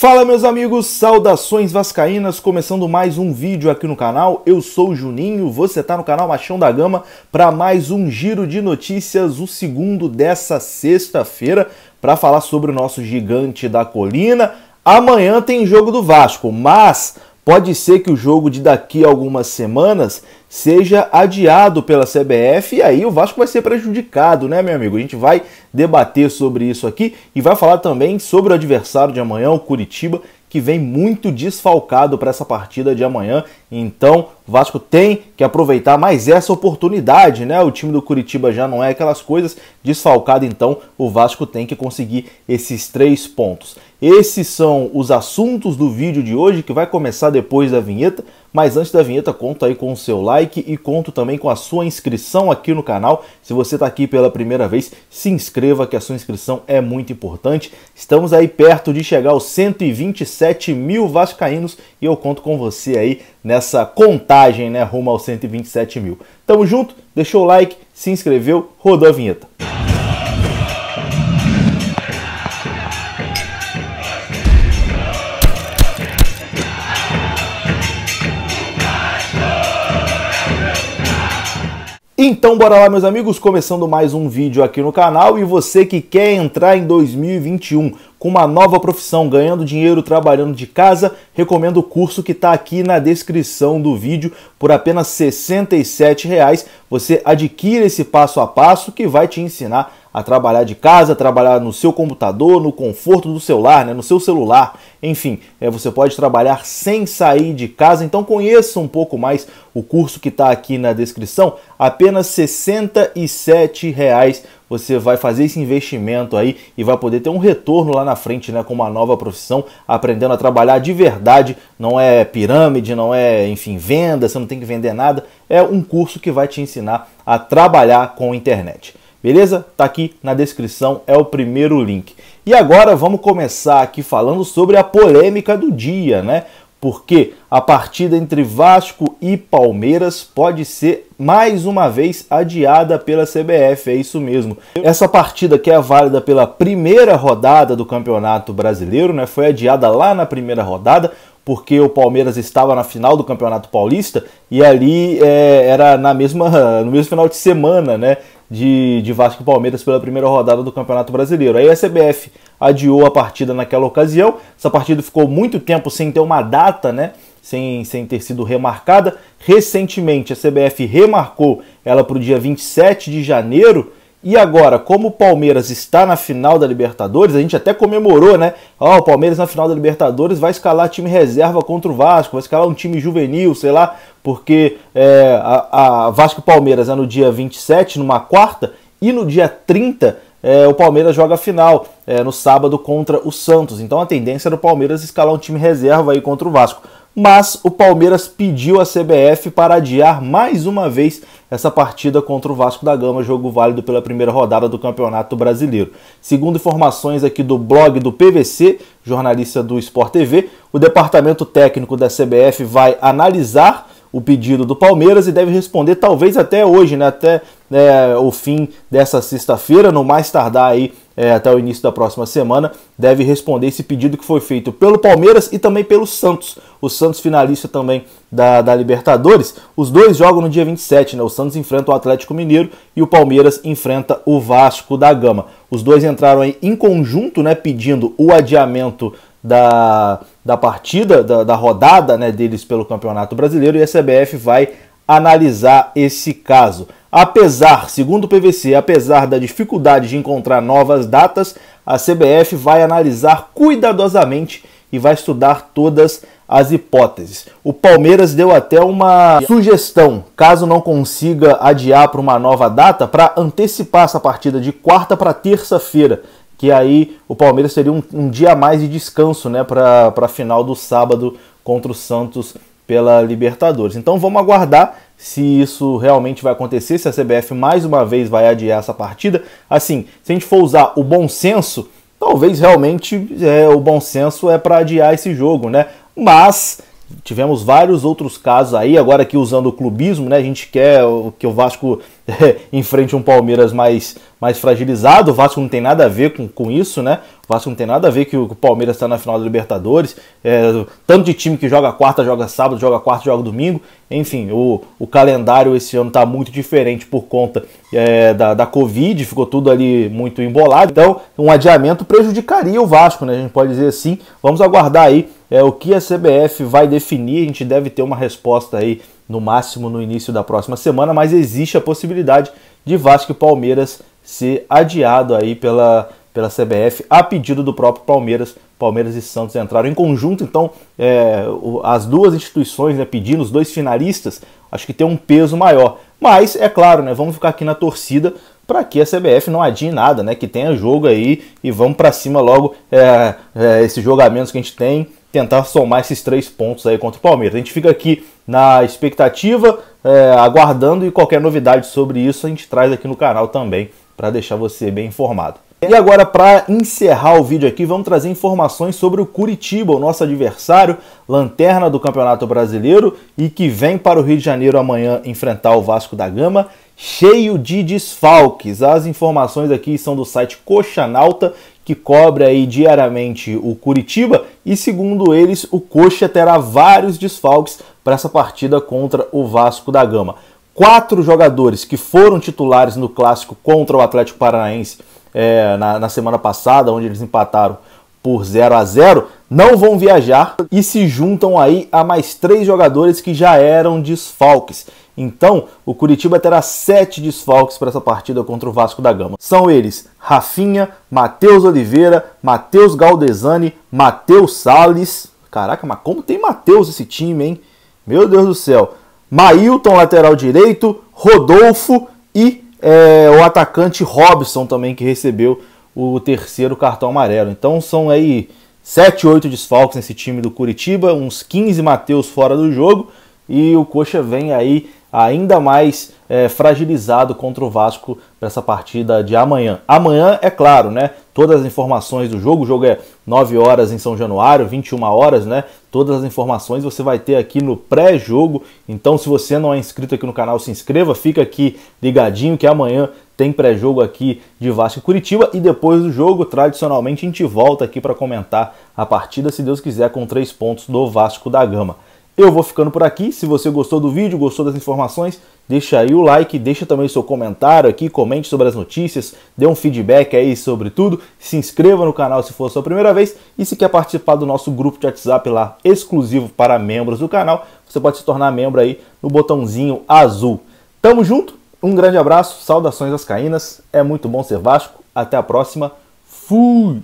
Fala meus amigos, saudações vascaínas, começando mais um vídeo aqui no canal. Eu sou o Juninho, você está no canal Machão da Gama para mais um giro de notícias, o segundo dessa sexta-feira, para falar sobre o nosso gigante da colina. Amanhã tem jogo do Vasco, mas pode ser que o jogo de daqui a algumas semanas seja adiado pela CBF e aí o Vasco vai ser prejudicado, né, meu amigo? A gente vai debater sobre isso aqui e vai falar também sobre o adversário de amanhã, o Curitiba, que vem muito desfalcado para essa partida de amanhã. Então, o Vasco tem que aproveitar mais essa oportunidade, né? O time do Curitiba já não é aquelas coisas desfalcado, então o Vasco tem que conseguir esses três pontos. Esses são os assuntos do vídeo de hoje que vai começar depois da vinheta mas antes da vinheta, conta aí com o seu like e conto também com a sua inscrição aqui no canal. Se você está aqui pela primeira vez, se inscreva que a sua inscrição é muito importante. Estamos aí perto de chegar aos 127 mil vascaínos e eu conto com você aí nessa contagem, né, rumo aos 127 mil. Tamo junto, deixou o like, se inscreveu, rodou a vinheta. Então bora lá meus amigos, começando mais um vídeo aqui no canal e você que quer entrar em 2021 com uma nova profissão, ganhando dinheiro trabalhando de casa, recomendo o curso que está aqui na descrição do vídeo por apenas R$ 67. Reais, você adquire esse passo a passo que vai te ensinar a trabalhar de casa, trabalhar no seu computador, no conforto do seu lar, né, no seu celular. Enfim, é, você pode trabalhar sem sair de casa. Então conheça um pouco mais o curso que está aqui na descrição. Apenas R$ 67,00 você vai fazer esse investimento aí e vai poder ter um retorno lá na frente, né, com uma nova profissão, aprendendo a trabalhar de verdade, não é pirâmide, não é, enfim, venda, você não tem que vender nada, é um curso que vai te ensinar a trabalhar com internet. Beleza? Tá aqui na descrição, é o primeiro link. E agora vamos começar aqui falando sobre a polêmica do dia, né? Porque a partida entre Vasco e Palmeiras pode ser mais uma vez adiada pela CBF, é isso mesmo. Essa partida que é válida pela primeira rodada do Campeonato Brasileiro, né, foi adiada lá na primeira rodada porque o Palmeiras estava na final do Campeonato Paulista e ali é, era na mesma, no mesmo final de semana, né? De, de Vasco e Palmeiras pela primeira rodada do Campeonato Brasileiro. Aí a CBF adiou a partida naquela ocasião. Essa partida ficou muito tempo sem ter uma data, né? Sem, sem ter sido remarcada. Recentemente a CBF remarcou ela para o dia 27 de janeiro e agora, como o Palmeiras está na final da Libertadores, a gente até comemorou, né? Ó, oh, o Palmeiras na final da Libertadores vai escalar time reserva contra o Vasco, vai escalar um time juvenil, sei lá, porque é, a, a Vasco Palmeiras é no dia 27, numa quarta, e no dia 30 é, o Palmeiras joga a final, é, no sábado contra o Santos. Então a tendência era é o Palmeiras escalar um time reserva aí contra o Vasco mas o Palmeiras pediu à CBF para adiar mais uma vez essa partida contra o Vasco da Gama, jogo válido pela primeira rodada do Campeonato Brasileiro. Segundo informações aqui do blog do PVC, jornalista do Sport TV, o departamento técnico da CBF vai analisar o pedido do Palmeiras e deve responder talvez até hoje, né? até né, o fim dessa sexta-feira, no mais tardar aí é, até o início da próxima semana, deve responder esse pedido que foi feito pelo Palmeiras e também pelo Santos. O Santos finalista também da, da Libertadores. Os dois jogam no dia 27, né? O Santos enfrenta o Atlético Mineiro e o Palmeiras enfrenta o Vasco da Gama. Os dois entraram aí em conjunto, né, pedindo o adiamento da, da partida, da, da rodada né, deles pelo Campeonato Brasileiro e a CBF vai analisar esse caso. Apesar, segundo o PVC, apesar da dificuldade de encontrar novas datas, a CBF vai analisar cuidadosamente e vai estudar todas as hipóteses. O Palmeiras deu até uma sugestão, caso não consiga adiar para uma nova data, para antecipar essa partida de quarta para terça-feira, que aí o Palmeiras teria um, um dia a mais de descanso né, para a final do sábado contra o Santos pela Libertadores. Então vamos aguardar se isso realmente vai acontecer, se a CBF mais uma vez vai adiar essa partida. Assim, se a gente for usar o bom senso, talvez realmente é, o bom senso é para adiar esse jogo, né? Mas tivemos vários outros casos aí, agora aqui usando o clubismo, né? A gente quer que o Vasco é, enfrente um Palmeiras mais, mais fragilizado. O Vasco não tem nada a ver com, com isso, né? O Vasco não tem nada a ver que o, Palmeiras está na final da Libertadores. É, tanto de time que joga quarta, joga sábado, joga quarta, joga domingo. Enfim, o, o calendário esse ano está muito diferente por conta é, da, da Covid, ficou tudo ali muito embolado. Então, um adiamento prejudicaria o Vasco, né? A gente pode dizer assim. Vamos aguardar aí é, o que a CBF vai definir, a gente deve ter uma resposta aí no máximo no início da próxima semana, mas existe a possibilidade de Vasco e Palmeiras ser adiado aí pela, pela CBF a pedido do próprio Palmeiras. Palmeiras e Santos entraram em conjunto, então é, as duas instituições né, pedindo, os dois finalistas, acho que tem um peso maior. Mas, é claro, né, vamos ficar aqui na torcida para que a CBF não adie nada, né, que tenha jogo aí e vamos para cima logo é, é, esses jogamentos que a gente tem tentar somar esses três pontos aí contra o Palmeiras. A gente fica aqui na expectativa, é, aguardando e qualquer novidade sobre isso a gente traz aqui no canal também para deixar você bem informado. E agora, para encerrar o vídeo aqui, vamos trazer informações sobre o Curitiba, o nosso adversário, lanterna do Campeonato Brasileiro e que vem para o Rio de Janeiro amanhã enfrentar o Vasco da Gama, cheio de desfalques. As informações aqui são do site Coxanauta que cobre aí diariamente o Curitiba e segundo eles o Coxa terá vários desfalques para essa partida contra o Vasco da Gama. Quatro jogadores que foram titulares no clássico contra o Atlético Paranaense é, na, na semana passada, onde eles empataram por 0 a 0 não vão viajar e se juntam aí a mais três jogadores que já eram desfalques. Então, o Curitiba terá sete desfalques para essa partida contra o Vasco da Gama. São eles Rafinha, Matheus Oliveira, Matheus Galdesani, Matheus Salles. Caraca, mas como tem Matheus esse time, hein? Meu Deus do céu. Mailton, lateral direito, Rodolfo e é, o atacante Robson também, que recebeu o terceiro cartão amarelo. Então são aí 7, 8 desfalques nesse time do Curitiba, uns 15 Mateus fora do jogo e o Coxa vem aí ainda mais é, fragilizado contra o Vasco para essa partida de amanhã. Amanhã, é claro, né? Todas as informações do jogo, o jogo é 9 horas em São Januário, 21 horas, né? Todas as informações você vai ter aqui no pré-jogo. Então, se você não é inscrito aqui no canal, se inscreva, fica aqui ligadinho que amanhã tem pré-jogo aqui de Vasco e Curitiba e depois do jogo, tradicionalmente, a gente volta aqui para comentar a partida, se Deus quiser, com três pontos do Vasco da Gama. Eu vou ficando por aqui. Se você gostou do vídeo, gostou das informações, deixa aí o like, deixa também o seu comentário aqui, comente sobre as notícias, dê um feedback aí sobre tudo, se inscreva no canal se for sua primeira vez e se quer participar do nosso grupo de WhatsApp lá exclusivo para membros do canal, você pode se tornar membro aí no botãozinho azul. Tamo junto, um grande abraço, saudações às caínas, é muito bom ser Vasco, até a próxima, fui!